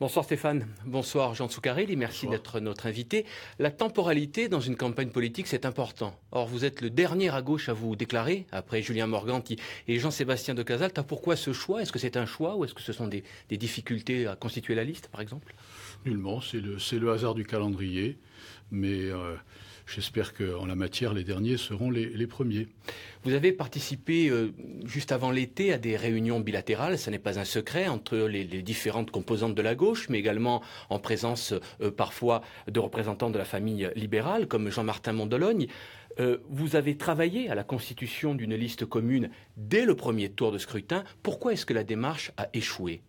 Bonsoir Stéphane, bonsoir Jean Tsoukarelli, merci d'être notre invité. La temporalité dans une campagne politique, c'est important. Or, vous êtes le dernier à gauche à vous déclarer, après Julien Morganti et Jean-Sébastien de Casalta. Pourquoi ce choix Est-ce que c'est un choix ou est-ce que ce sont des, difficultés à constituer la liste, par exemple Nullement, c'est le, hasard du calendrier, mais... Euh, J'espère qu'en la matière, les derniers seront les, premiers. Vous avez participé euh, juste avant l'été à des réunions bilatérales, Ce n'est pas un secret, entre les, différentes composantes de la gauche, mais également en présence euh, parfois de représentants de la famille libérale, comme Jean-Martin Mondologne. Euh, vous avez travaillé à la constitution d'une liste commune dès le premier tour de scrutin. Pourquoi est-ce que la démarche a échoué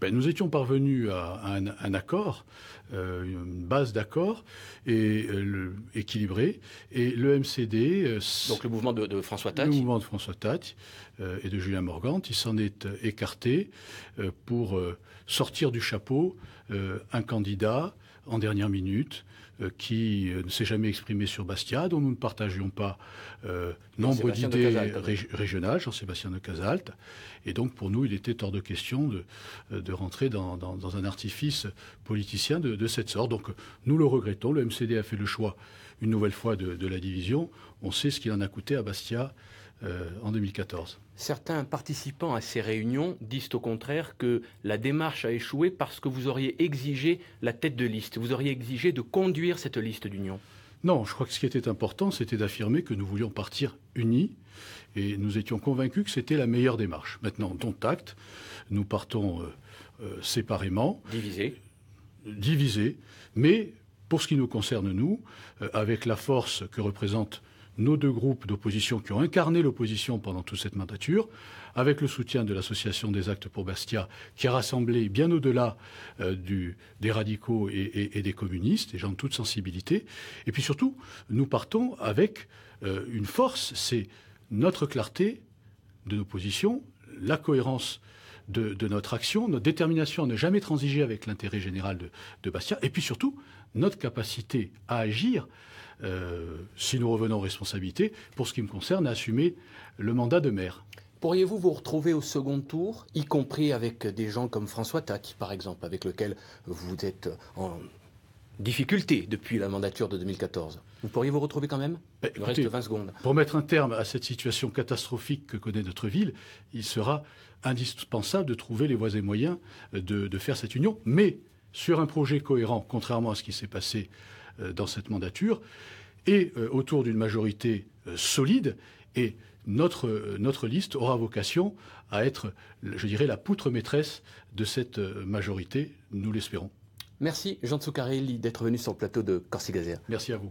ben, nous étions parvenus à un, accord, euh, une base d'accord et euh, Et le MCD, euh, donc le mouvement de, François Tati le mouvement de François et de Julien Morgante, il s'en est écarté pour sortir du chapeau un candidat en dernière minute, euh, qui euh, ne s'est jamais exprimé sur Bastia, dont nous ne partagions pas euh, nombre d'idées régionales, Jean-Sébastien de Casalte. Et donc, pour nous, il était hors de question de, rentrer dans, un artifice politicien de, cette sorte. Donc, nous le regrettons. Le MCD a fait le choix, une nouvelle fois, de la division. On sait ce qu'il en a coûté à Bastia euh, en 2014. Certains participants à ces réunions disent au contraire que la démarche a échoué parce que vous auriez exigé la tête de liste, vous auriez exigé de conduire cette liste d'union. Non, je crois que ce qui était important, c'était d'affirmer que nous voulions partir unis et nous étions convaincus que c'était la meilleure démarche. Maintenant, dont acte, nous partons euh, euh, séparément. Divisés. mais pour ce qui nous concerne, nous, avec la force que représente nos deux groupes d'opposition qui ont incarné l'opposition pendant toute cette mandature, avec le soutien de l'Association des actes pour Bastia, qui a rassemblé bien au-delà euh, des radicaux et, des communistes, des gens de toute sensibilité. Et puis surtout, nous partons avec euh, une force, c'est notre clarté de nos positions, la cohérence de, notre action, notre détermination à ne jamais transiger avec l'intérêt général de, Bastia, et puis surtout notre capacité à agir, euh, si nous revenons aux responsabilités, pour ce qui me concerne, à assumer le mandat de maire. Pourriez-vous vous retrouver au second tour, y compris avec des gens comme François Tac, par exemple, avec lequel vous êtes en difficultés depuis la mandature de 2014. Vous pourriez vous retrouver quand même 20 bah, secondes. Pour mettre un terme à cette situation catastrophique que connaît notre ville, il sera indispensable de trouver les voies et moyens euh, de, de faire cette union, mais sur un projet cohérent, contrairement à ce qui s'est passé euh, dans cette mandature, et euh, autour d'une majorité solide. Et notre, notre liste aura vocation à être, je dirais, la poutre maîtresse de cette majorité, nous l'espérons. Merci Jean Tsucarelli d'être venu sur le plateau de Corsica Merci à vous.